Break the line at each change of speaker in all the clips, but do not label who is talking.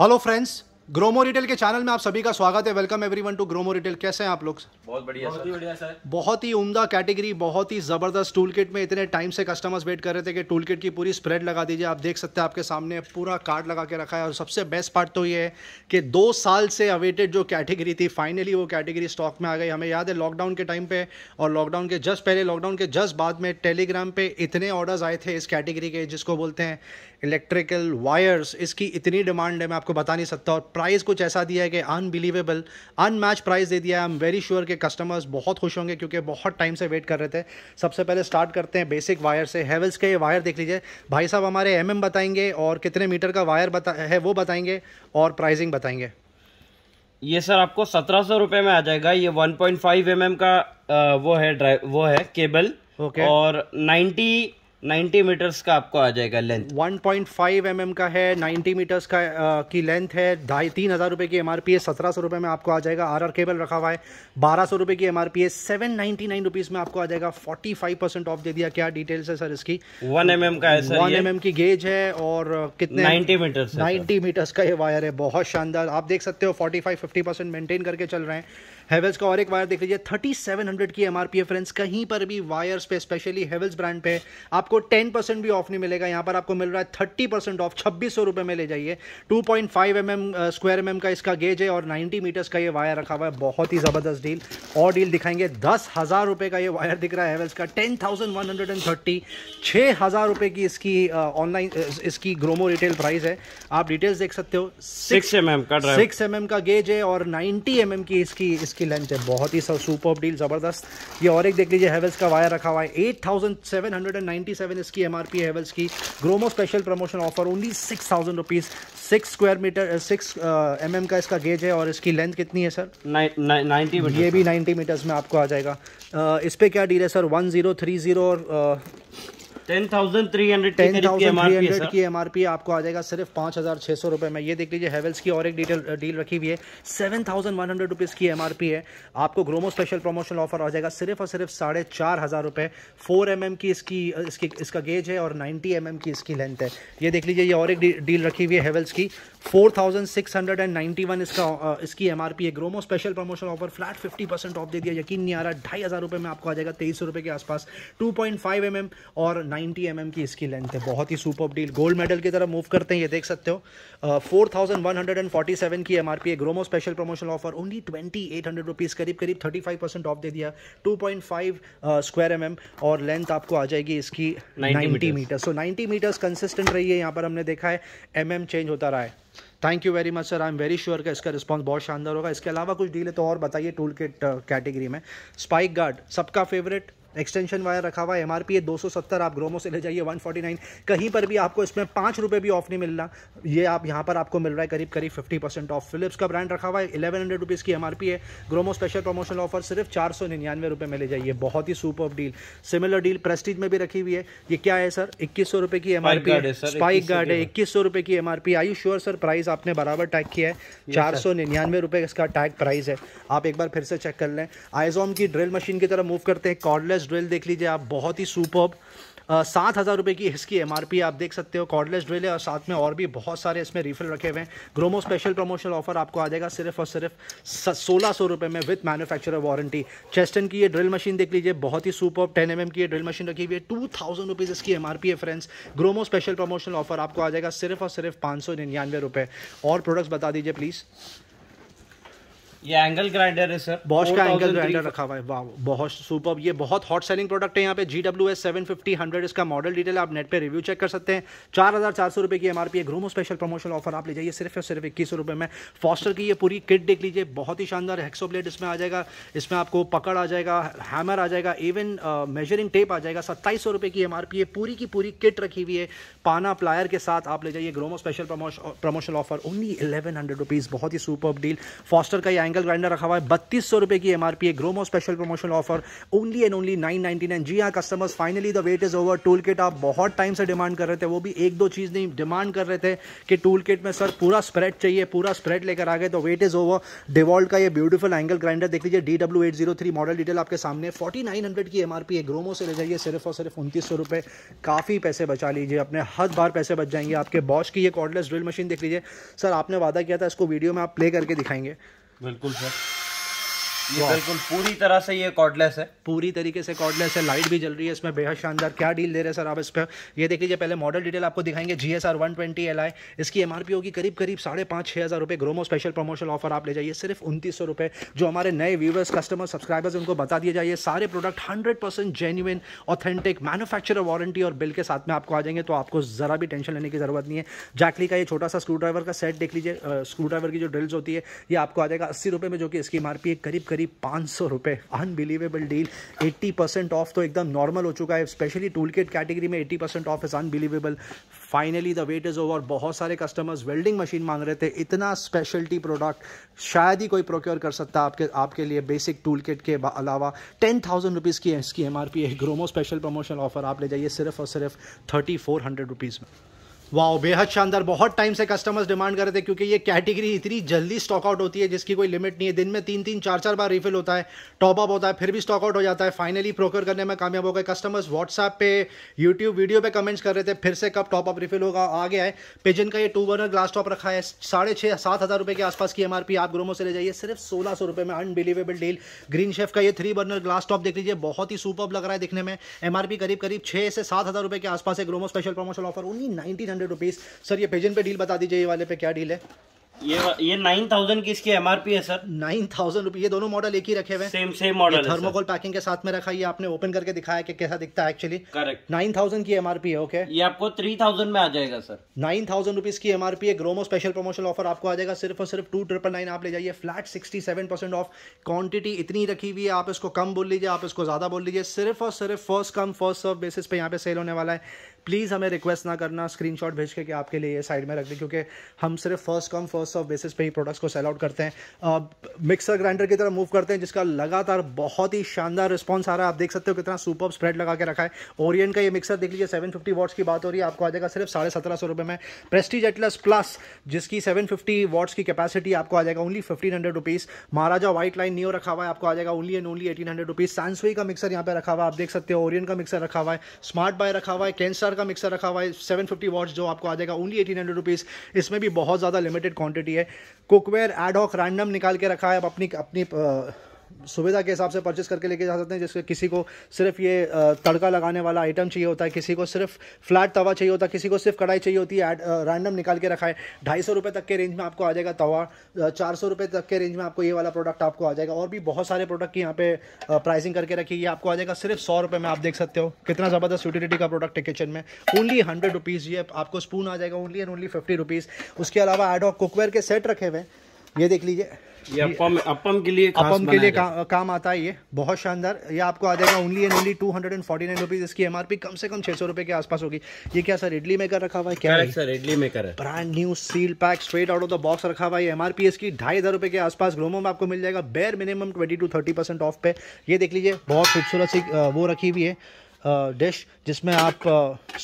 Hello friends Gromo retail के channel में आप सभी का स्वागत है welcome everyone to Gromo retail कैसे हैं आप लोग बहुत बढ़िया बहुत ही बढ़िया सर बहुत ही उम्दा कैटेगरी बहुत ही ज़बरदस्त टूल किट में इतने टाइम से कस्टमर्स वेट कर रहे थे कि टूल किट की पूरी स्प्रेड लगा दीजिए आप देख सकते हैं आपके सामने पूरा कार्ड लगा के रखा है और सबसे बेस्ट पार्ट तो ये है कि दो साल से अवेटेड जो कैटेगरी थी फाइनली वो कैटेगरी स्टॉक में आ गई हमें याद है लॉकडाउन के टाइम पे और लॉकडाउन के जस्ट पहले लॉकडाउन के जस्ट बाद में टेलीग्राम पे इतने ऑर्डर्स आए थे इस कैटेगरी के जिसको बोलते हैं इलेक्ट्रिकल वायर्स इसकी इतनी डिमांड है मैं आपको बता नहीं सकता और प्राइस कुछ ऐसा दिया है कि अनबिलीवेबल अनमैच प्राइस दे दिया है आई एम वेरी श्योर के कस्टमर्स बहुत खुश होंगे क्योंकि बहुत टाइम से वेट कर रहे थे सबसे पहले स्टार्ट करते हैं बेसिक वायर से हेवल्स के ये वायर देख लीजिए भाई साहब हमारे एम बताएंगे और कितने मीटर का वायर बता है वो बताएंगे और प्राइजिंग बताएंगे ये सर आपको सत्रह सौ रुपये में आ जाएगा ये वन पॉइंट फाइव एम का वो है ड्राइव वो है केबल ओके okay. और 90 90 मीटर्स का आपको आ जाएगा लेंथ 1.5 पॉइंट mm का है 90 मीटर्स का आ, की लेंथ है ढाई तीन हज़ार रुपये की एम आर पी है सत्रह सौ रुपये में आपको आ जाएगा आर आर केबल रखा हुआ है बारह सौ रुपये की एम आर पी है सेवन नाइन्टी नाइन रुपीज़ में आपको आ जाएगा फोर्टी फाइव परसेंट ऑफ दे दिया क्या डिटेल्स है सर इसकी वन एम mm का है वन एम mm की गेज है और कितने नाइन्टी मीटर्स नाइन्टी मीटर्स का ये वायर है बहुत शानदार आप देख सकते हो forty five fifty percent maintain करके चल रहे हैं हेवल्स का और एक वायर देख लीजिए थर्टी सेवन हंड्रेड की एमआरपी है फ्रेंड्स कहीं पर भी वायर्स पे स्पेशली हेवल्स ब्रांड पे आपको टेन परसेंट भी ऑफ नहीं मिलेगा यहाँ पर आपको मिल रहा है थर्टी परसेंट ऑफ छब्बीस सौ रुपये में ले जाइए two point M square M M का इसका गेज है और नाइनटी मीटर्स का ये वायर रखा हुआ है बहुत ही ज़बरदस्त डील और डील दिखाएंगे दस हज़ार रुपये का ये वायर दिख रहा है हेवल्स का ten thousand one hundred and thirty छः हज़ार रुपये की इसकी ऑनलाइन इसकी ग्रोमो रिटेल प्राइस है आप डिटेल्स देख सकते हो सिक्स एम एम का सिक्स एम एम का गेज है और नाइन्टी एम एम की इसकी इसकी की लेंथ है बहुत ही सुपर डील ज़बरदस्त ये और एक देख लीजिए हेवल्स का वायर रखा हुआ है eight thousand seven hundred and ninety seven इसकी एम आर पी हेवल्स की Gromo special promotion offer only six thousand rupees six square metre six M M का इसका गेज है और इसकी लेंथ कितनी है सर नाइन्टी ये भी नाइन्टी मीटर्स में आपको आ जाएगा uh, इस पर क्या डील है sir one zero three zero और uh, ten thousand three hundred ten hundred की एमआरपी आपको आ जाएगा सिर्फ पांच हज़ार छह सौ रुपए में ये देख लीजिए हेवल्स की और एक डिटेल डील रखी हुई है seven thousand one hundred rupees की एम आर पी है आपको ग्रोमो स्पेशल प्रमोशन ऑफर आ जाएगा सिर्फ और सिर्फ साढ़े चार हज़ार रुपए फोर एम एम की इसकी इसकी इसका गेज है और नाइनटी एम एम की इसकी लेंथ है ये देख लीजिए ये और एक डील रखी हुई है हेवल्स की four thousand six hundred and ninety one इसका इसकी एम आर पी है Gromo special promotion offer flat fifty percent off दे दिया यकीन नहीं आ रहा ढाई हज़ार रुपये में आपको आ जाएगा तेईस सौ रुपये के आसपास two point five M M और नाइन नाइनटी एम की इसकी लेंथ है बहुत ही सुपर डील गोल्ड मेडल की तरफ मूव करते हैं ये देख सकते हो four thousand one hundred and forty seven की एम आर पी है Gromo special promotion offer only twenty eight hundred rupees करीब करीब थर्टी फाइव परसेंट ऑफ दे दिया two point five square M M और लेंथ आपको आ जाएगी इसकी ninety metre so ninety metres consistent रही है यहाँ पर हमने देखा है एम mm चेंज होता रहा है thank you very much sir I am very sure का इसका रिस्पॉन्स बहुत शानदार होगा इसके अलावा कुछ डील है तो और बताइए टूल किट कैटेगरी में स्पाइक गार्ड सबका फेवरेट एक्सटेंशन वायर रखा हुआ है एम है दो आप ग्रोमो से ले जाइए 149 कहीं पर भी आपको इसमें पाँच रुपये भी ऑफ नहीं मिलना ये आप यहाँ पर आपको मिल रहा है करीब करीब 50 परसेंट ऑफ फिलिप्स का ब्रांड रखा हुआ है इलेवन हंड्रेड रुपीज़ की एम है ग्रोमो स्पेशल प्रमोशन ऑफर सिर्फ चार सौ निन्यानवे रुपये में ले जाइए बहुत ही super deal similar deal Prestige में भी रखी हुई है ये क्या है सर इक्कीस सौ रुपये की एम है स्पाइक गार्ड है इक्कीस सौ रुपये की M R I sure sir price आपने बराबर टैग किया है चार सौ निन्यानवे रुपये इसका टैग प्राइस है आप एक बार फिर से चेक कर लें आइजोम की ड्रिल मशीन की तरफ मूव करते हैं कॉर्डलेस कॉर्डलेस ड्रिल देख लीजिए आप बहुत ही सुपर सात हज़ार रुपये की इसकी एम आप देख सकते हो कॉर्डलेस ड्रिल है और साथ में और भी बहुत सारे इसमें रिफिल रखे हुए हैं ग्रोमो स्पेशल प्रमोशन ऑफर आपको आ जाएगा सिर्फ और सिर्फ सोलह सौ रुपये में विथ मैन्युफैक्चरर वारंटी चेस्टन की ये ड्रिल मशीन देख लीजिए बहुत ही सुपर टेन एम की ये ड्रिल मशीन रखी हुई है टू थाउजेंड रुपीज़ इसकी एम है friends Gromo special promotion offer आपको आ जाएगा सिर्फ और सिर्फ पाँच सौ निन्यानवे और प्रोडक्ट्स बता दीजिए प्लीज़ ये एंगल ग्राइंडर है सर बॉश का एंगल ग्राइंडर रखा हुआ है वाह बहुत सुपर ये बहुत हॉट सेलिंग प्रोडक्ट है यहाँ पे G W S seven fifty hundred इसका मॉडल डिटेल आप नेट पे रिव्यू चेक कर सकते हैं चार हज़ार चार सौ रुपए की एमआरपी है ग्रूमो स्पेशल प्रमोशन ऑफर आप ले जाइए सिर्फ और सिर्फ इक्कीस रुपए में फॉस्टर की ये पूरी किट देख लीजिए बहुत ही शानदार हेक्सो ब्लेड इसमें आ जाएगा इसमें आपको पकड़ आ जाएगा हैमर आ जाएगा इवन मेजरिंग टेप आ जाएगा सत्ताईस सौ रुपए की एमआरपी है पूरी की पूरी किट रखी हुई है पाना प्लायर के साथ आप ले जाइए Gromo special promotion offer only eleven hundred rupees बहुत ही सुपर डील फॉस्टर का ये एंगल ग्राइंडर रखा हुआ है बत्तीस सौ रुपए की एमआरपी है Gromo special promotion offer only and only nine ninety nine जी हाँ customers finally the wait is over tool kit आप बहुत टाइम से डिमांड कर रहे थे वो भी एक दो चीज़ नहीं डिमांड कर रहे थे कि टूल किट में सर पूरा स्प्रेड चाहिए पूरा स्प्रेड लेकर आ गए तो वेट इज ओवर डिवॉल्ट का ये ब्यूटीफुल एंगल ग्राइंडर देख लीजिए D W eight zero three model detail आपके सामने फोर्टी नाइन हंड्रेड की एमआरपी है ग्रोमो से ले जाइए सिर्फ और सिर्फ उनतीस सौ रुपए काफ़ी पैसे बचा लीजिए अपने हर बार पैसे बच जाएंगे आपके बॉश की ये कॉर्डलेस ड्रिल मशीन देख लीजिए सर आपने वादा किया था इसको वीडियो में आप प्ले करके दिखाएंगे बिल्कुल सर ये बिल्कुल पूरी तरह से ये कॉर्डलेस है पूरी तरीके से कॉर्डलेस है लाइट भी जल रही है इसमें बेहद शानदार क्या डील दे रहे हैं सर आप इस पर ये देख लीजिए पहले मॉडल डिटेल आपको दिखाएंगे G S R one twenty L I इसकी एम आर पी होगी करीब करीब साढ़े पाँच छः हज़ार रुपये ग्रोमो स्पेशल प्रमोशन ऑफर आप ले जाइए सिर्फ उनतीस सौ रुपये जो हमारे नए व्यूवर्स कस्टमर सब्सक्राइबर्स उनको बता दिए जाइए सारे product hundred percent genuine authentic manufacture warranty और बिल के साथ में आपको आ जाएंगे तो आपको ज़रा भी टेंशन लेने की ज़रूरत नहीं है जैकली का ये छोटा सा स्क्रू ड्राइवर का सेट देख लीजिए स्क्रू ड्राइवर की जो ड्रिल्स होती है ये आपको आ जाएगा अस्सी रुपये में जो कि इसकी एम करीब करीब करीब पाँच सौ रुपये unbelievable deal eighty percent off तो एकदम नॉर्मल हो चुका है स्पेशली टूल किट कैटेगरी में eighty percent off is unbelievable finally the wait is over बहुत सारे कस्टमर्स वेल्डिंग मशीन मांग रहे थे इतना स्पेशलिटी प्रोडक्ट शायद ही कोई प्रोक्योर कर सकता आपके आपके लिए बेसिक टूल किट के अलावा टेन थाउजेंड रुपीज़ की इसकी एम आर पी है ग्रोमो स्पेशल प्रमोशन ऑफर आप ले जाइए सिर्फ और सिर्फ थर्टी फोर हंड्रेड रुपीज़ में वाह बेहद शानदार बहुत टाइम से कस्टमर्स डिमांड कर रहे थे क्योंकि ये कैटेगरी इतनी जल्दी स्टॉक आउट होती है जिसकी कोई लिमिट नहीं है दिन में तीन तीन चार चार बार रिफिल होता है टॉप अप होता है फिर भी स्टॉक आउट हो जाता है फाइनली प्रोकर करने में कामयाब हो गए कस्टमर्स व्हाट्सएप पे यूट्यूब वीडियो पे कमेंट्स कर रहे थे फिर से कब टॉप अप रिफिल होगा आ गया है पिजन का ये टू बर्नर ग्लास टॉप रखा है साढ़े छः सात हज़ार रुपये के आसपास की एमआरपी आप ग्रोमो से ले जाइए सिर्फ सोलह सौ रुपये में अनबिलीवेबल डील ग्रीन शेफ का ये थ्री बर्नर ग्लास टॉप देख लीजिए बहुत ही सुपर लग रहा है दिखने में एमआरपी करीब करीब छः से सात हज़ार रुपये के आसपास है Gromo special promotion offer only nineteen hundred rupees sir ये भेजन पे डील बता दीजिए ये वाले पे क्या डील है ये ये नाइन थाउजेंड की इसकी एमआरपी है सर नाइन थाउजेंड रुपीज ये दोनों मॉडल एक ही रखे हुए same same model thermocol packing के साथ में रखा ये आपने ओपन करके दिखाया कि कैसा दिखता है एक्चुअली करेक्ट नाइन थाउजेंड की एमआरपी है ओके okay? ये आपको थ्री थाउजेंड में आ जाएगा सर नाइन थाउजेंड रुपीज की एमआरपी है ग्रोमो स्पेशल प्रमोशन ऑफर आपको आ जाएगा सिर्फ और सिर्फ टू ट्रिपल नाइन आप ले जाइए flat sixty seven percent off quantity इतनी रखी हुई है आप इसको कम बोल लीजिए आप इसको ज्यादा बोल लीजिए सिर्फ और सिर्फ first come first serve basis पे यहाँ पे सेल होने वाला है प्लीज़ हमें रिक्वेस्ट ना करना शॉट भेज के कि आपके लिए ये साइड में रख दें क्योंकि हम सिर्फ first come first off basis पे ही प्रोडक्ट्स को सेल आउट करते हैं मिक्सर ग्राइंडर की तरफ मूव करते हैं जिसका लगातार बहुत ही शानदार रिस्पॉन्स आ रहा है आप देख सकते हो कितना सुपर स्प्रेड लगा के रखा है ओरियन का ये मिक्सर देख लीजिए सेवन फिफ्टी वॉट्स की बात हो रही है आपको आ जाएगा सिर्फ साढ़े सत्रह सौ रुपये में प्रेस्टीज एटलस प्लस जिसकी सेवन फिफ्टी वॉट्स की कैपेसिटी आपको आ जाएगा only fifteen hundred rupees Maharaja white line Neo रखा हुआ है आपको आ जाएगा only and only eighteen hundred rupees सैंसवी का मिक्सर यहाँ पे रखा हुआ है आप देख सकते हो ओरियन का मिक्सर रखा हुआ है स्मार्ट बाय रखा हुआ है कैंसर मिक्सर का मिक्सर रखा हुआ है सेवन फिफ्टी वॉट्स जो आपको आ जाएगा ओनली एटीन हंड्रेड रुपीज़ इसमें भी बहुत ज़्यादा लिमिटेड क्वांटिटी है कुकवेयर एड रैंडम निकाल के रखा है अब अपनी अपनी सुविधा के हिसाब से परचेस करके लेके जा सकते हैं जैसे किसी को सिर्फ ये तड़का लगाने वाला आइटम चाहिए होता है किसी को सिर्फ फ्लैट तवा चाहिए होता है किसी को सिर्फ कढ़ाई चाहिए होती है रैंडम निकाल के रखा है ढाई सौ रुपये तक के रेंज में आपको आ जाएगा तवा चार सौ रुपये तक के रेंज में आपको ये वाला प्रोडक्ट आपको आ जाएगा और भी बहुत सारे प्रोडक्ट की यहाँ पे प्राइसिंग करके रखी है आपको आ जाएगा सिर्फ सौ रुपये में आप देख सकते हो कितना ज़बरदस्त यूटिलिटी का प्रोडक्ट है किचन में ओनली हंड्रेड रुपीज़ ये आपको स्पून आ जाएगा only and only fifty rupees उसके अलावा एडॉक कुकवेयर के सेट रखे हुए ये देख लीजिए ये अपम अपम के लिए अपम के लिए का, काम आता है ये बहुत शानदार ये आपको आ जाएगा only and only two hundred and forty nine rupees इसकी एम कम से कम छह सौ रुपए के आसपास होगी ये क्या सर इडली मेकर रखा हुआ है क्या सर इडली मेकर है brand new seal pack straight out of the box रखा हुआ है एम इसकी ढाई हज़ार रुपए के आसपास ग्रोमो में आपको मिल जाएगा बेर minimum twenty two thirty percent off पे ये देख लीजिए बहुत खूबसूरत सी वो रखी हुई है डिश जिसमें आप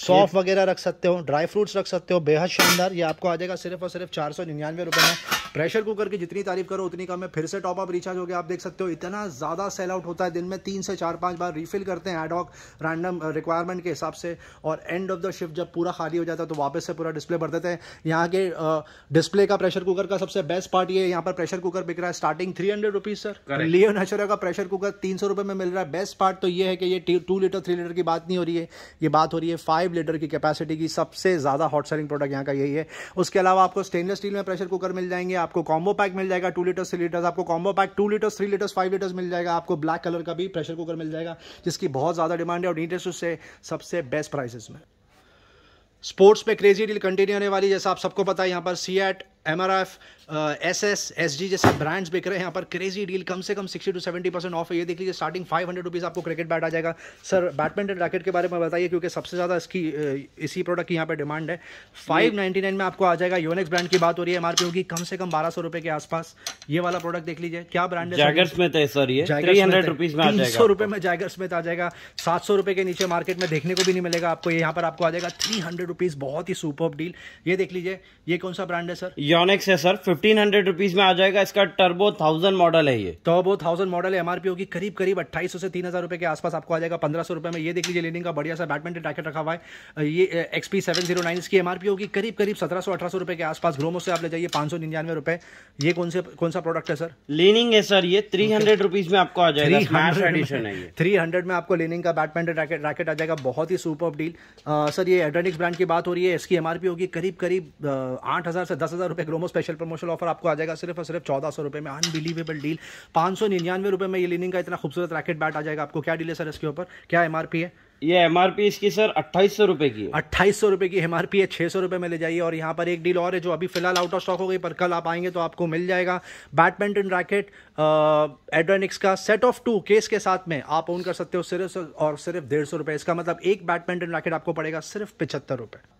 सौफ वगैरह रख सकते हो ड्राई फ्रूट्स रख सकते हो बेहद शानदार ये आपको आ जाएगा सिर्फ और सिर्फ चार सौ निन्यानवे रुपये में प्रेशर कुकर की जितनी तारीफ करो उतनी कम है फिर से टॉप अप रिचार्ज हो गया आप देख सकते हो इतना ज़्यादा सेल आउट होता है दिन में तीन से चार पाँच बार रिफिल करते हैं एडॉक रैंडम रिक्वायरमेंट के हिसाब से और एंड ऑफ द शिफ्ट जब पूरा खाली हो जाता है तो वापस से पूरा डिस्प्ले भर देते हैं यहाँ के डिस्प्ले का प्रेशर कुकर का सबसे बेस्ट पार्ट ये यहाँ पर प्रेशर कुकर बिक रहा है starting three hundred rupees sir Leo Natura का प्रेशर कुकर तीन सौ रुपये में मिल रहा है बेस्ट पार्ट तो ये है कि ये टू लीटर थ्री लीटर की बात नहीं हो रही है ये बात हो रही है फाइव लीटर की कैपेसिटी की सबसे ज़्यादा हॉट सेलिंग प्रोडक्ट यहाँ का यही है उसके अलावा आपको स्टेनलेस स्टील में प्रेशर कुकर मिल जाएंगे आपको कॉम्बो पैक मिल जाएगा टू लीटर थ्री लीटर्स आपको combo pack two litres three litres five litres मिल जाएगा आपको ब्लैक कलर का भी प्रेशर कुकर मिल जाएगा जिसकी बहुत ज़्यादा डिमांड है और नीटेस्ट उससे सबसे बेस्ट प्राइसेस में स्पोर्ट्स पे क्रेजी डील कंटिन्यू होने वाली जैसा आप सबको पता है यहाँ पर CEAT M R F S S S G जैसे ब्रांड्स बिक रहे हैं यहाँ पर क्रेजी डील कम से कम sixty two seventy percent off है ये देख लीजिए स्टार्टिंग फाइव हंड्रेड रुपीज़ आपको क्रिकेट बैट आ जाएगा सर बैडमिंटन रैकेट के बारे में बताइए क्योंकि सबसे ज़्यादा इसकी uh, इसी प्रोडक्ट की यहाँ पर डिमांड है फाइव नाइन्टी नाइन में आपको आ जाएगा योनेक्स ब्रांड की बात हो रही है एमआरपी होगी कम से कम बारह सौ रुपये के आसपास ये वाला प्रोडक्ट देख लीजिए क्या ब्रांड है जैगर्स में सर तो ये थ्री हंड्रेड रुपीज़ में तो तीन सौ रुपये में जैगर्स में तो आ जाएगा सात सौ रुपये के नीचे मार्केट में देखने को भी नहीं मिलेगा आपको यहाँ पर आपको आ जाएगा थ्री हंड्रेड रुपीज़ बहुत ही सुपर डील ये देख लीजिए ये कौन सा ब्रांड है सर जोनिक्स है सर फिफ्टीन हंड्रेड रुपीज में आ जाएगा इसका टर्बो थाउजेंड मॉडल है ये टर्बो थाउजेंड मॉडल है एमआरपी होगी करीब करीब अट्ठाईस से तीन हजार रुपए के आसपास आपको आ जाएगा पंद्रह सौ रुपए में ये देख लीजिए लेनिंग का बढ़िया सा बैडमिंटन रैकेट रखा हुआ है ये एक्सपी सेवन जीरो नाइन इसकी एमआरपी होगी करीब करीब सत्रह सौ अठारह सौ रुपए के आसपास ग्रोमो से आप ले जाइए पांच सौ निन्यानवे रुपए ये कौन से कौन सा प्रोडक्ट है सर लीनिंग है सर ये थ्री हंड्रेड रुपीज में आपको आ जाएगा थ्री हंड्रेड में आपको लेनिंग का बैडमिंटन रैकेट रैकेट आ जाएगा बहुत ही सुपर डील सर ये एड्रेनिक्स ब्रांड की बात हो रही है इसकी एमआरपी होगी करीब करीब आठ हजार से दस हजार रुपए ग्रोमो स्पेशल प्रमोशन ऑफर आपको आ जाएगा सिर्फ और सिर्फ चौदह सौ रुपये में अनबिलीवेबल डील पाँच सौ निन्यानवे रुपये में ये लिनिंग का इतना खूबसूरत रैकेट बैट आ जाएगा आपको क्या डील है सर इसके ऊपर क्या एम है ये एमआरपी इसकी सर अट्ठाईस सौ रुपए की अट्ठाईस सौ रुपए की एमआरपी है छह सौ रुपए में ले जाइए और यहाँ पर एक डील और है जो अभी फिलहाल आउट ऑफ स्टॉक हो गई पर कल आप आएंगे तो आपको मिल जाएगा बैडमिंटन रैकेट एड्रेनिक्स का सेट ऑफ टू केस के साथ में आप ओन कर सकते हो सिर्फ और सिर्फ डेढ़ सौ रुपए इसका मतलब एक बैडमिंटन रैकेट आपको पड़ेगा सिर्फ पिछहत्तर रुपए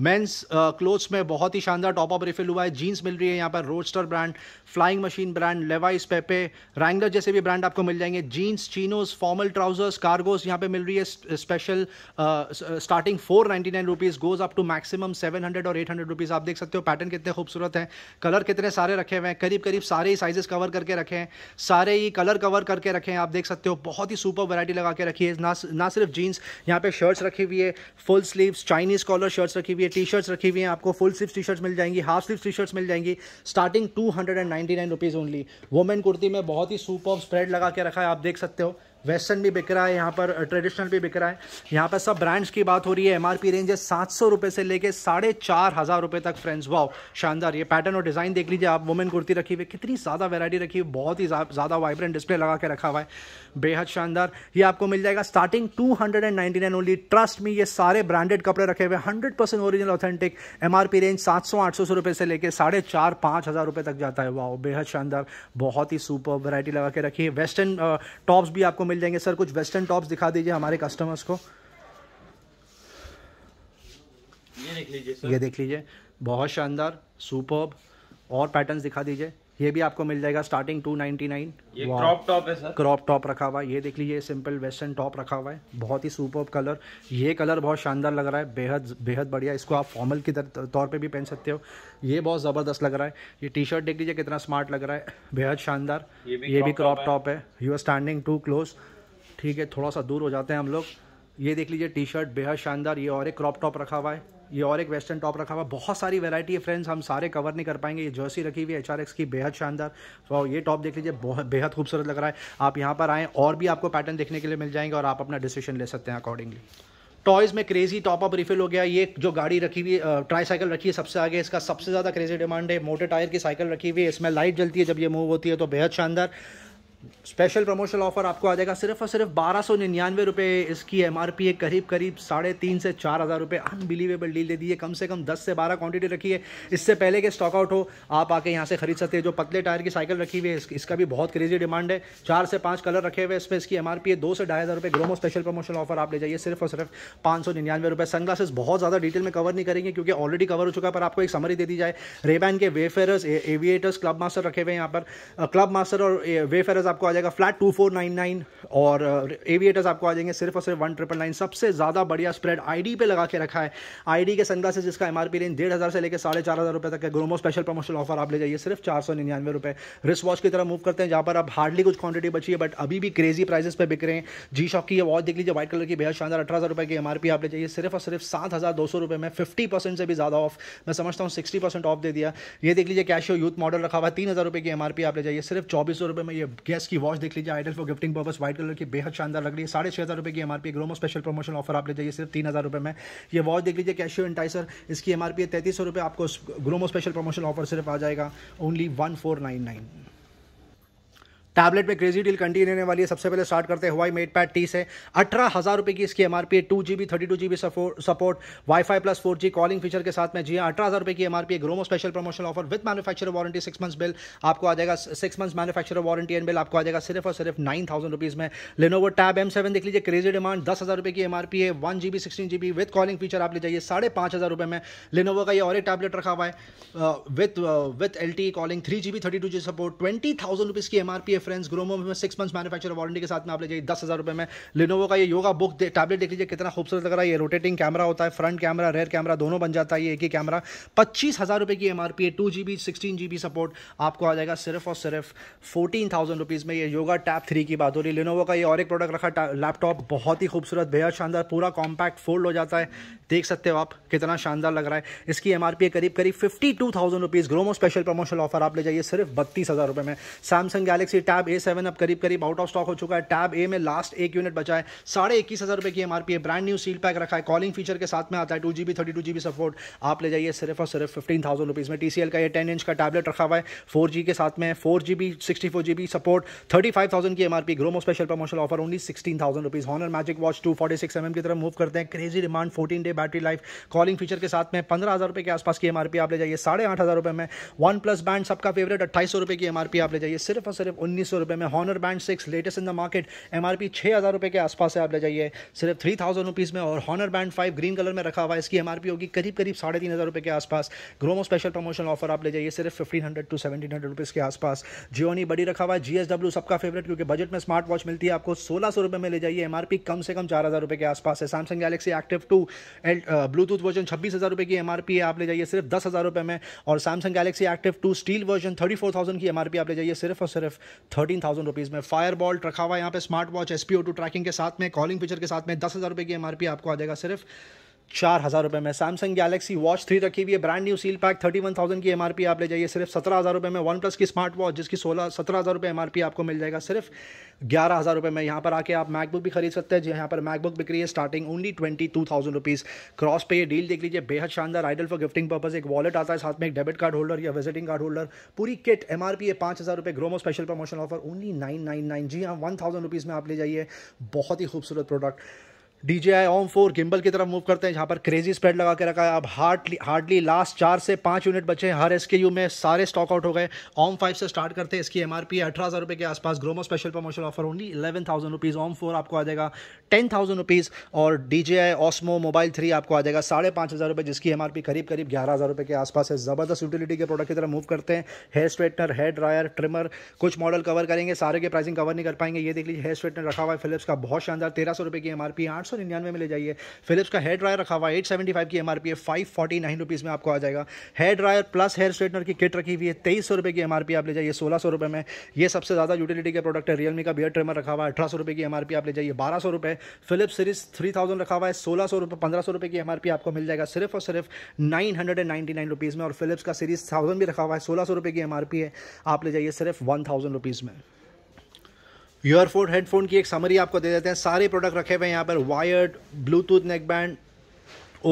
मेंस क्लोथ्स uh, में बहुत ही शानदार टॉप अप रिफिल हुआ है जीन्स मिल रही है यहाँ पर Roadster brand Flying Machine brand Levi's Pepe Wrangler जैसे भी ब्रांड आपको मिल जाएंगे jeans chinos formal trousers cargos यहाँ पे मिल रही है special starting four ninety nine rupees goes up to maximum seven hundred और एट हंड्रेड रुपीज़ आप देख सकते हो पैटर्न कितने खूबसूरत हैं कलर कितने सारे रखे हुए हैं करीब करीब सारे ही साइजेस कवर करके रखे हैं सारे ही कलर कवर करके रखे हैं आप देख सकते हो बहुत ही सुपर वैरायटी लगा के रखी है ना ना सिर्फ जीन्स यहाँ पे शर्ट्स रखी हुई है full sleeves Chinese collar shirts रखी हुई ये टी शर्ट्स रखी हुई हैं आपको फुल स्लीव टी शर्ट्स मिल जाएंगी हाफ स्लीव टी शर्ट्स मिल जाएंगी starting two hundred and ninety nine rupees only women kurti में बहुत ही सुपर स्प्रेड लगा के रखा है आप देख सकते हो वेस्टर्न भी बिक रहा है यहाँ पर ट्रेडिशनल भी बिक रहा है यहाँ पर सब ब्रांड्स की बात हो रही है एमआरपी रेंज है सात सौ रुपये से लेके साढ़े चार हज़ार रुपये तक फ्रेंड्स वाओ शानदार ये पैटर्न और डिज़ाइन देख लीजिए आप वुमेन कुर्ती रखी हुई कितनी ज़्यादा वैरायटी रखी हुई बहुत ही ज़्यादा वाइब्रेंट डिस्प्ले लगा के रखा हुआ है बेहद शानदार ये आपको मिल जाएगा starting two hundred and ninety nine only trust में ये सारे ब्रांडेड कपड़े रखे हुए hundred percent original authentic M R P range सात सौ आठ सौ सौ रुपये से लेकर साढ़े चार पाँच हज़ार रुपये तक जाता है वाओ बेहद शानदार बहुत ही सुपर वैरायटी लगा के रखी है वेस्टर्न टॉप्स भी आपको मिल जाएंगे सर कुछ वेस्टर्न टॉप्स दिखा दीजिए हमारे कस्टमर्स को ये देख लीजिए ये देख लीजिए बहुत शानदार सुपर और पैटर्न्स दिखा दीजिए ये भी आपको मिल जाएगा starting two ninety nine crop top है सर क्रॉप टॉप रखा हुआ है ये देख लीजिए सिंपल वेस्टर्न टॉप रखा हुआ है बहुत ही सुपर कलर ये कलर बहुत शानदार लग रहा है बेहद बेहद बढ़िया इसको आप फॉर्मल के तौर पे भी पहन सकते हो ये बहुत ज़बरदस्त लग रहा है ये टी शर्ट देख लीजिए कितना स्मार्ट लग रहा है बेहद शानदार ये भी क्रॉप टॉप है you are standing too close ठीक है थोड़ा सा दूर हो जाते हैं हम लोग ये देख लीजिए टी शर्ट बेहद शानदार ये और एक क्रॉप टॉप रखा हुआ है ये और एक वेस्टर्न टॉप रखा हुआ बहुत सारी वैरायटी है फ्रेंड्स हम सारे कवर नहीं कर पाएंगे ये जर्सी रखी हुई है एच की बेहद शानदार तो ये टॉप देख लीजिए बहुत बेहद खूबसूरत लग रहा है आप यहाँ पर आएँ और भी आपको पैटर्न देखने के लिए मिल जाएंगे और आप अपना डिसीजन ले सकते हैं अकॉर्डिंगली टॉयज़ में क्रेज़ी टॉप अप रिफिल हो गया ये जो गाड़ी रखी हुई ट्राई साइकिल रखी है सबसे आगे इसका सबसे ज़्यादा क्रेज़ी डिमांड है मोटे टायर की साइकिल रखी हुई है इसमें लाइट जलती है जब ये मूव होती है तो बेहद शानदार स्पेशल प्रमोशनल ऑफर आपको आ जाएगा सिर्फ और सिर्फ बारह सौ निन्यानवे रुपये इसकी एम आर पी है करीब करीब साढ़े तीन से चार हज़ार रुपये अनबिलीवेबल डील दे दी है कम से कम दस से बारह क्वांटिटी है इससे पहले के स्टॉक आउट हो आप आके यहाँ से खरीद सकते हैं जो पतले टायर की साइकिल रखी हुई है इस, इसका भी बहुत क्रेजी डिमांड है चार से पाँच कलर रखे हुए इसमें इसकी एम आर पी है दो से ढाई हज़ार रुपये ग्रोमो स्पेशल प्रमोशन ऑफर आप ले जाइए सिर्फ और सिर्फ पाँच सौ निन्यानवे रुपये सन ग्लासेस बहुत ज़्यादा डिटेल में कवर नहीं करेंगे क्योंकि ऑलरेडी कवर हो चुका है पर आपको एक समरी दे दी जाए रेबैन के वेफेरर्स एविएटर्स क्लब मास्टर रखे हुए हैं यहाँ पर क्लब मास्टर और वेफेरर्स आपको आ जाएगा flat two four nine nine और एविएटर्स आपको आ जाएंगे सिर्फ और सिर्फ वन ट्रिपल नाइन सबसे ज़्यादा बढ़िया स्प्रेड आईडी पे लगा के रखा है आईडी के से जिसका पी रेंज डेढ़ हज़ार से लेकर साढ़े चार हज़ार रुपये तक ग्रोमो स्पेशल प्रमोशन ऑफर आप ले जाइए सिर्फ चार सौ निन्यानवे रुपये रिस्ट वॉच की तरह मूव करते हैं जहाँ पर आप हार्डली कुछ क्वांटिटी बची है बट अभी भी क्रेजी प्राइस पर बिक रहे हैं जी शॉक की वॉच देख लीजिए व्हाइट कलर की बेहद शानदार अठारह रुपये की एमआरपी आप ले जाइए सिर्फ और सिर्फ सात हज़ार दो सौ रुपये में फिफ्टी परसेंट से भी ज़्यादा ऑफ मैं समझता हूँ सिक्सटी परसेंट ऑफ दे दिया ये देख लीजिए कैशियो यूथ मॉडल रखा हुआ है तीन हज़ार रुपये की एमआरपी आप ले जाइए सिर्फ चौबीस सौ रुपये में ये गैस एस की वॉच देख लीजिए ideal for gifting purpose white colour की बेहद शानदार लग रही है साढ़े छः हज़ार रुपये की MRP Gromo special promotion offer आप ले जाइए सिर्फ तीन हज़ार रुपये में ये वॉच देख लीजिए कैशियो इंटाइसर इसकी एमआरपी है तैंतीस सौ रुपये आपको ग्रोमो स्पेशल प्रमोशन ऑफर सिर्फ आ जाएगा only one four nine nine tablet में क्रेजी डील कंटिन्यू रहने वाली है सबसे पहले स्टार्ट करते हैं हवाई मेड पैड टी से अठारह हज़ार रुपये की इसकी एमआरपी है two G B thirty two G B support WiFi plus four G calling feature के साथ में जी हाँ अठारह हज़ार रुपये की एमआरपी है Gromo special promotion offer with manufacture warranty six months bill आपको आ जाएगा six months manufacture warranty and bill आपको आ जाएगा सिर्फ और सिर्फ नाइन थाउजेंड रुपीज़ में लेनोवो टैब एम सेवन देख लीजिए क्रेजी डिमांड दस हज़ार रुपये की एमआरपी है one G B sixteen G B with calling feature आप ले जाइए साढ़े पाँच हज़ार रुपये में लेनोवो का ये और एक टैबलेट रखा हुआ है with with L T calling three G B thirty two G support twenty thousand rupees की एमआरपी है डिफरेंस ग्रोमो में सिक्स मंथ्स मैनुफेक्चर वारंटी के साथ में आप ले जाइए दस हज़ार रुपये में लिनोवो का ये योगा बुक दे, टैबलेट देख लीजिए कितना खूबसूरत लग रहा है ये रोटेटिंग कैमरा होता है फ्रंट कैमरा रेयर कैमरा दोनों बन जाता है ये एक ही कैमरा पच्चीस हज़ार रुपये की एम आर पी है two G B sixteen G B support आपको आ जाएगा सिर्फ और सिर्फ फोर्टीन थाउजेंड रुपीज़ में ये योगा टैप थ्री की बात हो रही है लिनोवो का ये और एक प्रोडक्ट रखा लैपटॉप बहुत ही खूबसूरत बेहद शानदार पूरा कॉम्पैक्ट फोल्ड हो जाता है देख सकते हो आप कितना शानदार लग रहा है इसकी एम आर पी है करीब करीब fifty two thousand rupees Gromo special promotion offer आप ले जाइए सिर्फ बत्तीस हज़ार रुपये में Samsung Galaxy tap tab A seven अब करीब करीब आउट ऑफ स्टॉक हो चुका है टैब ए में लास्ट एक यूनिट बचा है साढ़े इक्कीस हज़ार रुपए की एमआरपी है ब्रांड न्यू सील पैक रखा है कॉलिंग फीचर के साथ में आता है two G B thirty two G B support आप ले जाइए सिर्फ और सिर्फ फिफ्टीन थाउजेंड रुपीज़ में टीसीएल का यह टेन इंच का टैबलेट रखा हुआ है फोर जी के साथ में four G B sixty four G B support thirty five thousand की MRP Gromo special promotion offer only sixteen thousand rupees Honor Magic Watch two forty six M M की तरफ move करते हैं crazy demand fourteen day battery life calling feature के साथ में पंद्रह हज़ार रुपये के आसपास की एमआरपी आप ले जाइए साढ़े आठ हज़ार रुपए में वन प्लस बैंड सबका फेवरेट अट्ठाईस सौ रुपए की एमआरपी आप ले जाइए सिर्फ और सिर्फ उन्नीस तीन सौ रुपये में Honor band six latest in the market M R P छः हज़ार रुपये के आसपास से आप ले जाइए सिर्फ थ्री थाउजेंड रुपीज़ में और Honor band five green colour में रखा हुआ है इसकी एम आर पी होगी करीब करीब साढ़े तीन हज़ार रुपये के आसपास ग्रोमो स्पेशल प्रमोशन ऑफर आप ले जाइए सिर्फ fifteen hundred to seventeen hundred rupees के आसपास जियोनी बड़ी रखा हुआ है जी एस डब्ल्यू सबका फेवरेट क्योंकि बजट में स्मार्ट वॉच मिलती है आपको सोलह सौ रुपये में ले जाइए एम आर पी कम से कम चार हज़ार रुपये के आसपास है Samsung Galaxy Active two L bluetooth version छब्बीस हज़ार रुपये की एम आर पी है आप ले जाइए सिर्फ दस हज़ार रुपये में और Samsung Galaxy Active two steel version thirty four thousand की एम आर पी आप ले जाइए सिर्फ और सिर्फ थर्टीन थाउजेंड रुपीज़ में फायर बॉल्ट रखा हुआ यहाँ पे smart watch SpO O two tracking के साथ में कॉलिंग फीचर के साथ में दस हज़ार रुपये की एमआरपी आपको आ जाएगा सिर्फ चार हज़ार रुपये में सैमसंग गैलेक्सी वॉच थ्री रखी हुई है brand new seal pack thirty one thousand की एमआरपी आप ले जाइए सिर्फ सत्रह हज़ार रुपये में वन प्लस की स्मार्ट वॉच जिसकी सोलह सत्रह हज़ार रुपये एमआरपी आपको मिल जाएगा सिर्फ ग्यारह हज़ार रुपये में यहाँ पर आके आप मैकबुक भी खरीद सकते हैं जी यहाँ पर मैकबुक बिक्री है starting only twenty two thousand rupees cross पे ये डील देख लीजिए बेहद शानदार आइडल फॉर गिफ्टिंग पर्पज़ एक वॉलेट आता है साथ में एक डेबिट कार्ड होल्डर या विजिटिंग कार्ड होल्डर पूरी किट एम आर पी है पाँच हज़ार रुपये Gromo special promotion offer only nine nine nine जी हाँ वन थाउजेंड रुपीज़ में आप ले जाइए बहुत ही खूबसूरत product D J I OM four gimbal की तरफ मूव करते हैं जहाँ पर क्रेजी स्प्रेड लगा के रखा है अब हार्डली हार्डली लास्ट चार से पाँच यूनिट बचे हैं हर एस के यू में सारे स्टॉक आउट हो गए ओम फाइव से स्टार्ट करते हैं इसकी एम आर पी अठारह हज़ार रुपये के आसपास Gromo special promotion offer only eleven thousand rupees OM four आपको आ जाएगा टेन थाउजेंड रुपीज़ और D J I Osmo mobile three आपको आ जाएगा साढ़े पाँच हज़ार रुपये जिसकी एम आर पी करीब करीब ग्यारह हज़ार रुपये के आसपास है ज़बरदस्त यूटिलिटी के प्रोडक्ट की तरफ मूव करते हैं hair straightener hair dryer trimmer कुछ मॉडल कवर करेंगे सारे के प्राइसिंग कवर नहीं कर पाएंगे ये देख लीजिए हेयर स्ट्रेटनर रखा हुआ है फिलिप्स का बहुत शानदार तेरह सौ रुपये की एम आर पी आठ सौ सौ निन्यानवे में ले जाइए फिलिप्स का हेयर ड्रायर रखा हुआ है एट सेवेंटी फाइव की एम आर पी है फाइव फोर्टी नाइन रुपीज़ में आपको आ जाएगा hair dryer plus hair straightener की किट रखी हुई है तेईस सौ रुपये की एम आर पी आप ले जाइए सोलह सौ रुपये में ये सबसे ज़्यादा यूटिलिटी का प्रोडक्ट है रियलमी का बियर ट्रिमर रखा हुआ है अठारह सौ रुपये की एम आर पी आप ले जाइए बारह सौ रुपये फिलिप्स सीरीज थ्री थाउजेंड रखा हुआ है सोलह सौ रुपये पंद्रह सौ रुपये की एम आर पी आपको मिल जाएगा सिर्फ और सिर्फ nine hundred and ninety nine rupees में और फिलिप्स का सीरीज थाउजेंड भी रखा हुआ है सोलह सौ रुपये की एम आर पी है आप ले जाइए सिर्फ वन थाउजेंड रुपीज़ में यूरफोन हेडफोन की एक समरी आपको दे देते हैं सारे प्रोडक्ट रखे हुए हैं यहाँ पर wired bluetooth neckband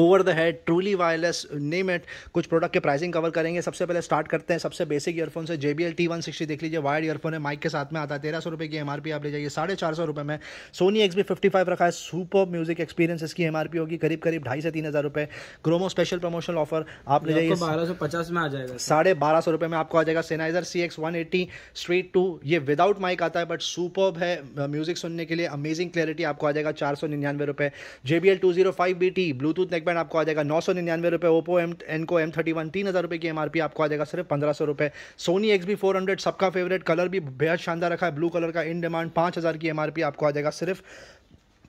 over the head truly wireless name it कुछ प्रोडक्ट के प्राइसिंग कवर करेंगे सबसे पहले स्टार्ट करते हैं सबसे बेसिक ईयरफोन से जेबीएल टी वन सिक्सटी देख लीजिए वायर्ड ईयरफोन है माइक के साथ में आता है तेरह सौ रुपये की एम आर पी आप ले जाइए साढ़े चार सौ रुपये में Sony X B fifty five रखा है सुपर म्यूजिक एक्सपीरियंस इसकी एम आर पी होगी करीब करीब ढाई से तीन हज़ार रुपये क्रोमो स्पेशल प्रमोशनल ऑफर आप ले जाइए बारह सौ पचास में आ जाएगा साढ़े बारह सौ रुपये में आपको आ जाएगा Sennheiser C X one eighty street two ये विदाउट माइक आता है बट सुपर है म्यूजिक सुनने के लिए अमेजिंग क्लैरिटी आपको आ जाएगा चार सौ निन्यानवे रुपये J B L two zero five B T bluetooth neckband आपको आ जाएगा नौ सौ निन्यानवे रुपये ओपो एम को एम थर्टी वन तीन हज़ार रुपये की पी आपको आ जाएगा सिर्फ पंद्रह सौ रुपये Sony X B four hundred सबका फेवरेट कलर भी बेहद शानदार रखा है ब्लू कलर का इन डिमांड पाँच हज़ार की एमआरपी आपको आ जाएगा सिर्फ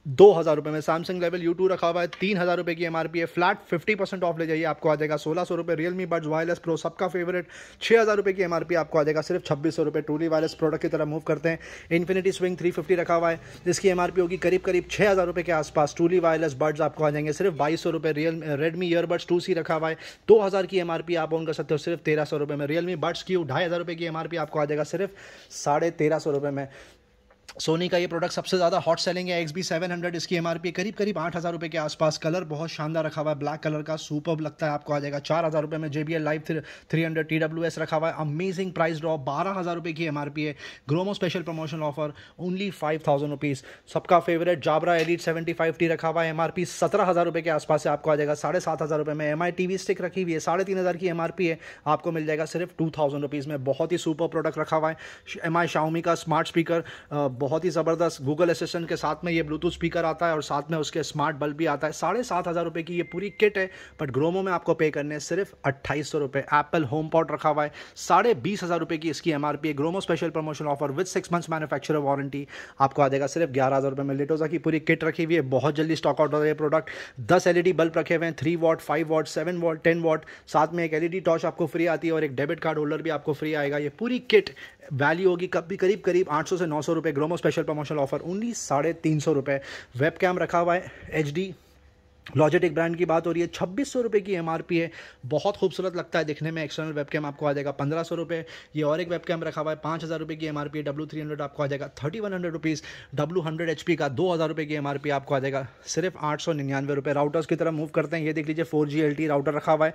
दो हज़ार रुपये में सैमसंग लेवल यू टू रखा हुआ है तीन हज़ार रुपये की एम आर पी है फ्लैट फिफ्टी परसेंट ऑफ ले जाइए आपको आ जाएगा सोलह सौ रुपये रियलमी बड्स वायरलेस प्रो सबका फेवरेट छः हज़ार रुपये की एम आर पी आपको आ जाएगा सिर्फ छब्बीस सौ रुपये टूली वायरलेस प्रोडक्ट की तरह मूव करते हैं इन्फिनिटी स्विंग थ्री फिफ्टी रखा हुआ है जिसकी एम आर पी होगी करीब करीब छः हज़ार रुपये के आसपास टूली वायरलेस बड्स आपको आ जाएंगे सिर्फ बाईस सौ रुपये real Redmi earbuds two C रखा हुआ है दो हज़ार की एम आर पी आप ऑन कर सकते हो सिर्फ तेरह सौ रुपये में रियलमी बड्स की ढाई हज़ार रुपये की एम आर पी आपको आ जाएगा सिर्फ साढ़े तेरह सौ रुपये में सोनी का ये प्रोडक्ट सबसे ज़्यादा हॉट सेलिंग है एक्स बी सेवन हंड्रेड इसकी एम आर पी करीब करीब आठ हज़ार रुपये के आसपास कलर बहुत शानदार रखा हुआ है ब्लैक कलर का सुपर लगता है आपको आ जाएगा चार हज़ार रुपये में J B L Live three hundred T W S रखा हुआ है अमेजिंग प्राइस ड्रॉ बारह हज़ार रुपये की एम आर पी है Gromo special promotion offer only five thousand rupees सबका favourite Jabra Elite seventy five T रखा हुआ है एम आर पी सत्रह हज़ार रुपये के आसपास से आपको आ जाएगा साढ़े सात हज़ार रुपये में M I T V stick रखी हुई है साढ़े तीन हज़ार की एम आर पी है आपको मिल जाएगा सिर्फ टू थाउजेंड रुपीज़ में बहुत ही सुपर प्रोडक्ट रखा हुआ है एम आई शाउमी का स्मार्ट स्पीकर बहुत ही ज़बरदस्त गूगल असिस्टेंट के साथ में ये ब्लूटूथ स्पीकर आता है और साथ में उसके स्मार्ट बल्ब भी आता है साढ़े सात हज़ार रुपये की ये पूरी किट है बट ग्रोमो में आपको पे करने सिर्फ अट्ठाईस सौ रुपये एप्पल होम पॉट रखा हुआ है साढ़े बीस हज़ार रुपये की इसकी एम है Gromo special promotion offer with six months manufacture warranty आपको आ जाएगा सिर्फ ग्यारह हज़ार रुपये में लेटोजा की पूरी किट रखी हुई है बहुत जल्दी स्टॉक आउट हो रहा है प्रोडक्ट दस एल बल्ब e रखे हुए हैं three watt five watt seven watt ten watt साथ में एक एल टॉर्च e आपको फ्री आती है और एक डेबिट कार्ड होल्डर भी आपको फ्री आएगा ये पूरी किट वैल्यू होगी कब भी करीब करीब 800 से 900 रुपए Gromo special promotional offer only साढ़े तीन सौ रुपये वेब कैम रखा हुआ है एच डी लॉजिटिक ब्रांड की बात हो रही है छब्बीस सौ रुपये की एम है बहुत खूबसूरत लगता है दिखने में एक्सटर्नल वेब कैम आपको आ जाएगा पंद्रह सौ रुपये ये और एक वेब कैम रखा हुआ है पाँच हज़ार रुपये की एम है डब्लू थ्री हंड्रेड आपको आ जाएगा thirty one hundred rupees W hundred H का दो हज़ार रुपये की एम आपको आ जाएगा सिर्फ आठ सौ निन्यानवे रुपये राउटर्स की तरफ मूव करते हैं ये देख लीजिए four G L T router रखा हुआ है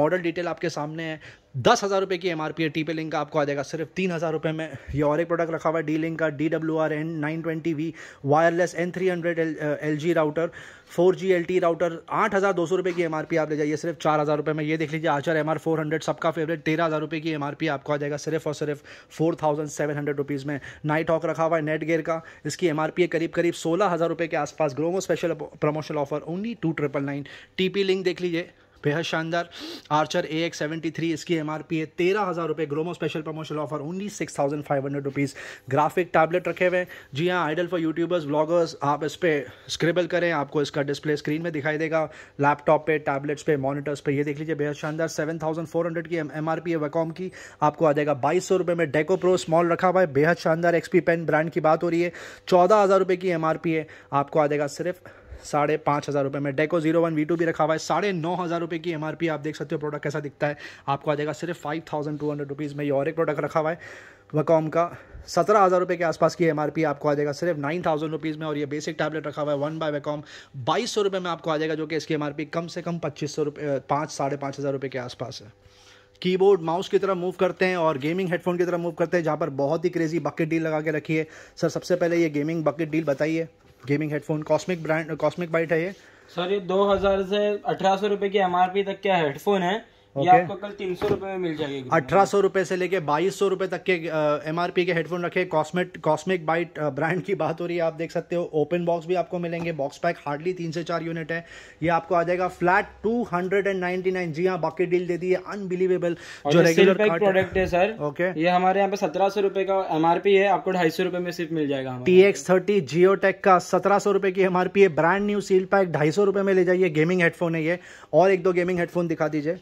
मॉडल डिटेल आपके सामने है दस हज़ार रुपये की एम आर पी है टी पे लिंक का आपको आ जाएगा सिर्फ तीन हज़ार रुपये में ये और एक प्रोडक्ट रखा हुआ है डी लिंक का D W R N nine twenty V wireless N three hundred L G router four G L T router आठ हज़ार दो सौ रुपये की एम आर पी आप ले जाइए सिर्फ चार हज़ार रुपये में ये देख लीजिए Archer M R four hundred सबका फेवरेट तेरह हज़ार रुपये की एम आर पी आपको आ जाएगा सिर्फ और सिर्फ four thousand seven hundred rupees में नाइट हॉक रखा हुआ है नेट गेयर का इसकी एम आर पी है करीब करीब सोलह हज़ार रुपये के आसपास Gromo special promotion offer only two triple nine T P link देख लीजिए बेहद शानदार Archer A X seventy three इसकी एम आर पी है तेरह हज़ार रुपये Gromo special promotion offer only six thousand five hundred rupees graphic tablet रखे हुए हैं जी हाँ आइडल फॉर यूट्यूबर्स ब्लॉगर्स आप इस पर स्क्रिबल करें आपको इसका डिस्प्ले स्क्रीन में दिखाई देगा लैपटॉप पे टैबलेट्स पे मॉनिटर्स पे ये देख लीजिए बेहद शानदार सेवन थाउजेंड फोर हंड्रेड की एम आर पी है वकॉम की आपको आ जाएगा बाईस सौ रुपये में डेको प्रो स्मॉल रखा हुआ है बेहद शानदार एक्सपी पेन ब्रांड की बात हो रही है चौदह हज़ार रुपये की एम आर पी है आपको आ जाएगा सिर्फ साढ़े पाँच हज़ार रुपये में Deco zero one V two भी रखा हुआ है साढ़े नौ हज़ार रुपये की एम आप देख सकते हो प्रोडक्ट कैसा दिखता है आपको आ जाएगा सिर्फ five thousand two hundred rupees में ये और एक प्रोडक्ट रखा हुआ है वकॉम का सत्रह हज़ार रुपये के आसपास की एम आपको आ जाएगा सिर्फ नाइन थाउजेंड रुपीज़ में और ये बेसिक टैबलेट रखा हुआ है वन बाय वकॉम बाईस सौ रुपये में आपको आ जाएगा जो कि इसकी एम आर पी कम से कम पच्चीस सौ रुपये पाँच साढ़े पाँच हज़ार रुपये के आसपास है कीबोर्ड माउस की तरफ मूव करते हैं और गेमिंग हेडफोन की तरफ मूव करते हैं जहाँ पर बहुत ही क्रेजी बकेट डील लगा के रखी है सर सबसे पहले ये गेमिंग बकेट डील बताइए gaming headphone cosmic brand cosmic byte है ये सर ये दो हज़ार से अठारह सौ रुपये की एम तक के हेडफोन है ये आपको कल तीन सौ रुपए में मिल जाएगी अठारह सौ रुपए से लेके बाईस सौ रुपए तक के एम आर पी के हेडफोन रखे कॉस्मेट कॉस्मिक बाइट ब्रांड की बात हो रही है आप देख सकते हो ओपन बॉक्स भी आपको मिलेंगे बॉक्स पैक हार्डली तीन से चार यूनिट है ये आपको आ जाएगा flat two hundred and ninety nine जी हाँ बाकी डील दे दी है अनबिलीवेबल जो रेगुलर प्रोडक्ट है सर ओके ये हमारे यहाँ पे सत्रह सौ रुपए का एम आर पी है आपको ढाई सौ रुपए में सिर्फ मिल जाएगा T X thirty Geo tech का सत्रह सौ रुपए की एम आर पी है ब्रांड न्यू सील पैक ढाई सौ रुपए में ले जाइए गेमिंग हेडफोन है ये और एक दो गेमिंग हेडफोन दिखा दीजिए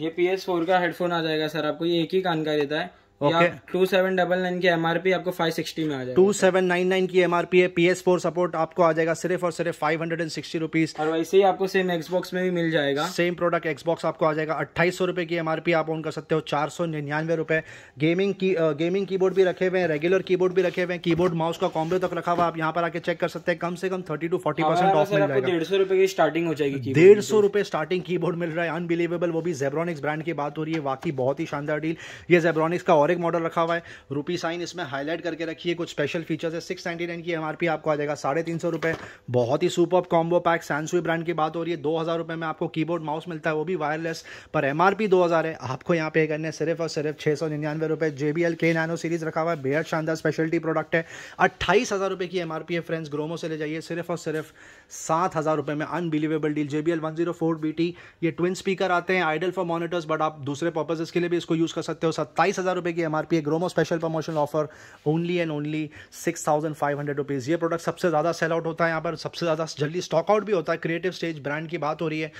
ये पी एस फोर का हेडफोन आ जाएगा सर आपको ये एक ही कान का रहता है
टू
सेवन डबल नाइन की एमआरपी आपको फाइव सिक्सटी में आ जाएगा टू सेवन नाइन नाइन की एमआरपी है पी एस फोर सपोर्ट आपको आ जाएगा सिर्फ और सिर्फ five hundred and sixty rupees और वैसे ही आपको सेम एक्सबॉक्स में भी मिल जाएगा सेम प्रोडक्ट एक्सबॉक्स आपको आ जाएगा अट्ठाईस सौ रुपए की एमआरपी आप ऑन कर सकते हो चार सौ निन्यानवे रुपए गेमिंग की गेमिंग कीबोर्ड भी रखे हुए हैं रेगुलर कीबोर्ड भी रखे हुए हैं कीबोर्ड माउस का कॉम्बो तक रखा हुआ आप यहाँ पर आके चेक कर सकते हैं कम से कम thirty to forty percent off मिल जाएगा डेढ़ सौ रुपए की स्टार्टिंग हो जाएगी डेढ़ सौ रुपए स्टार्टिंग कीबोर्ड मिल रहा है अनबिलीवेबल वो भी जेब्रॉनिक्स ब्रांड की बात हो रही है बाकी बहुत ही शानदार डील ये जेब्रॉनिक्स का और एक मॉडल रखा हुआ है रूपी साइन इसमें हाईलाइट करके रखिए कुछ स्पेशल फीचर्स है सिक्स नाइन्टी नाइन की एम आपको आ जाएगा साढ़े तीन सौ रुपये बहुत ही super combo pack Sansui brand की बात हो रही है दो हज़ार रुपये में आपको कीबोर्ड माउस मिलता है वो भी वायरलेस पर एम आर पी दो हज़ार है आपको यहाँ पे करने सिर्फ और सिर्फ छः सौ निन्यानवे रुपये जे बी एल के नैनो सीरीज़ रखा हुआ है बेहद शानदार स्पेशलिटी प्रोडक्ट है अट्ठाईस हज़ार रुपये की एम आर पी है फ्रेंड्स ग्रोमो से ले जाइए सिर्फ और सिर्फ सात हज़ार रुपये में unbelievable deal J B L one zero four B T ये ट्विन स्पीकर आते हैं आइडल फॉर मॉनिटर्स बट आप दूसरे पर्पजेस के लिए भी इसको यूज़ कर सकते हो सत्ताईस हज़ार रुपये की MRP Gromo special promotion offer only and only six thousand five hundred rupees ये प्रोडक्ट सबसे ज़्यादा सेल आउट होता है यहाँ पर सबसे ज़्यादा जल्दी स्टॉक आउट भी होता है क्रिएटिव स्टेज ब्रांड की बात हो रही है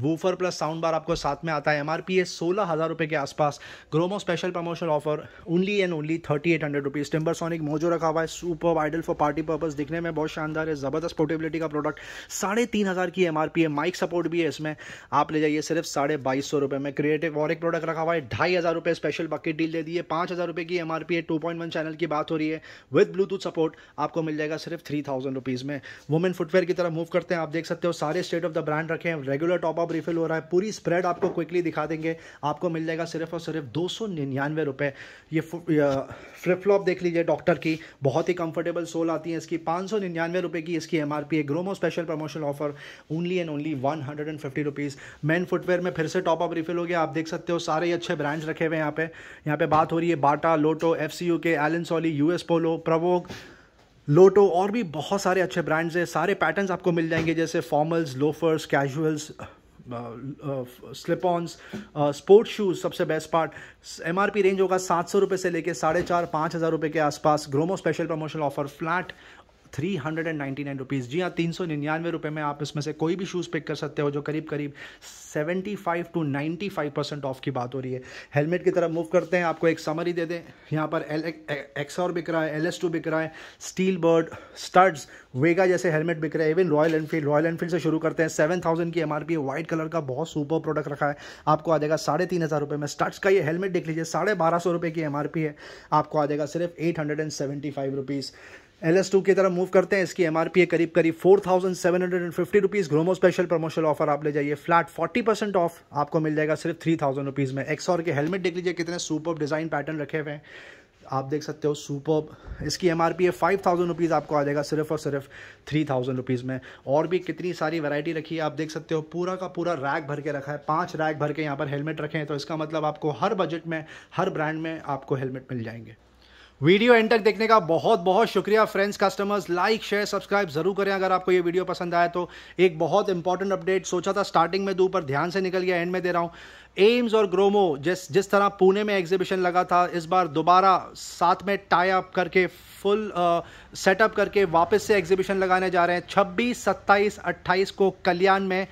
वूफर प्लस साउंड बार आपको साथ में आता है एम आर पी है सोलह हज़ार रुपये के आसपास Gromo special promotion offer only and only thirty eight hundred rupees timber sonic mojo रखा हुआ है super ideal for party purpose दिखने में बहुत शानदार है ज़बरदस्त पोर्टेबिलिटी का प्रोडक्ट साढ़े तीन हज़ार की एम आर पी है माइक सपोर्ट भी है इसमें आप ले जाइए सिर्फ साढ़े बाईस सौ रुपये में क्रिएटिव और एक प्रोडक्ट रखा हुआ है ढाई हज़ार रुपये स्पेशल बकेट डील दे दिए पाँच हज़ार रुपये की एम आर पी है टू पॉइंट वन चैनल की बात हो रही है विद ब्लूटूथ सपोर्ट आपको मिल जाएगा सिर्फ थ्री थाउजेंड रुपीज़ में वुमेन फुटवेयर की तरफ मूव करते हैं आप देख सकते हो सारे स्टेट ऑफ द ब्रांड रखे हैं रेगुलर टॉप टॉप रिफिल हो रहा है पूरी स्प्रेड आपको क्विकली दिखा देंगे आपको मिल जाएगा सिर्फ और सिर्फ दो सौ निन्यानवे रुपये ये फ्लिप फ्लॉप uh, देख लीजिए डॉक्टर की बहुत ही कंफर्टेबल सोल आती है इसकी पाँच सौ निन्यानवे रुपये की इसकी एम आर पी है Gromo special promotion offer only and only one hundred and fifty rupees men footwear में फिर से टॉप अप रिफिल हो गया आप देख सकते हो सारे अच्छे ब्रांड्स रखे हुए यहाँ पे यहाँ पे बात हो रही है Bata Lotto F C U K Allen Solly U S Polo Provogue Lotto और भी बहुत सारे अच्छे ब्रांड्स हैं सारे पैटर्न्स आपको मिल जाएंगे जैसे formals loafers casuals slip ons sports shoes सबसे बेस्ट पार्ट एम रेंज होगा सात सौ रुपये से लेकर साढ़े चार पाँच हज़ार रुपये के आसपास Gromo special promotion offer flat three hundred and ninety nine rupees जी हाँ तीन सौ निन्यानवे रुपये में आप इसमें से कोई भी शूज़ पिक कर सकते हो जो करीब करीब seventy five to ninety five percent off की बात हो रही है हेलमेट की तरफ मूव करते हैं आपको एक समरी दे दें यहाँ पर एल एक्स और बिक रहा है एल एस टू बिक रहा है स्टील बर्ड स्टड्स वेगा जैसे हेलमेट बिक रहे हैं even Royal Enfield Royal Enfield से शुरू करते हैं सेवन थाउजेंड की M R P white colour का बहुत सुपर प्रोडक्ट रखा है आपको आ जाएगा साढ़े तीन हज़ार रुपये में स्टड्स का ये हेलमेट देख लीजिए साढ़े बारह सौ रुपये की एम आर पी है आपको आ जाएगा सिर्फ eight hundred and seventy five rupees L S two की तरफ मूव करते हैं इसकी एम आर पी है करीब करीब four thousand seven hundred and fifty rupees Gromo special promotion offer आप ले जाइए फ्लैट फोर्टी परसेंट ऑफ आपको मिल जाएगा सिर्फ थ्री थाउजेंड रुपीज़ में और के हेलमेट देख लीजिए कितने सुपर डिज़ाइन पैटर्न रखे हुए हैं आप देख सकते हो सुपर इसकी एम आर पी है फाइव थाउजेंड रुपीज़ आपको आ जाएगा सिर्फ और सिर्फ थ्री थाउजेंड रुपीज़ में और भी कितनी सारी वैरायटी रखी है आप देख सकते हो पूरा का पूरा रैक भर के रखा है पांच रैक भर के यहाँ पर हेलमेट रखे हैं तो इसका मतलब आपको हर बजट में हर ब्रांड में आपको हेलमेट मिल जाएंगे वीडियो एंड तक देखने का बहुत बहुत शुक्रिया friends customers like share subscribe जरूर करें अगर आपको ये वीडियो पसंद आया तो एक बहुत इंपॉर्टेंट अपडेट सोचा था स्टार्टिंग में दो पर ध्यान से निकल गया एंड में दे रहा हूँ एम्स और ग्रोमो जिस जिस तरह पुणे में एग्जीबिशन लगा था इस बार दोबारा साथ में टाई अप करके फुल सेटअप करके वापस से एग्जीबिशन लगाने जा रहे हैं छब्बीस सत्ताईस अट्ठाईस को कल्याण में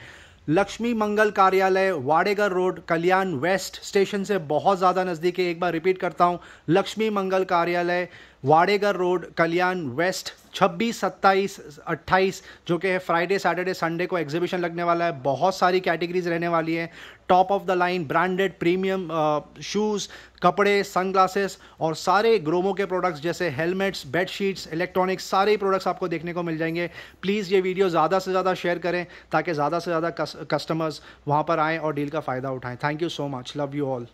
Lakshmi Mangal Karyalay Wadegar road Kalyan west station से बहुत ज़्यादा नज़दीक है एक बार रिपीट करता हूँ लक्ष्मी मंगल कार्यालय वाड़ेगर रोड कल्याण वेस्ट 26, 27, 28 जो कि है फ्राइडे सैटरडे संडे को एग्जीबिशन लगने वाला है बहुत सारी कैटेगरीज रहने वाली हैं top of the line branded premium shoes कपड़े सनग्लासेस और सारे ग्रोमो के प्रोडक्ट्स जैसे हेलमेट्स बेडशीट्स इलेक्ट्रॉनिक्स सारे प्रोडक्ट्स आपको देखने को मिल जाएंगे प्लीज़ ये वीडियो ज़्यादा से ज़्यादा शेयर करें ताकि ज़्यादा से ज़्यादा कस्टमर्स वहाँ पर आएँ और डील का फ़ायदा उठाएँ thank you so much love you all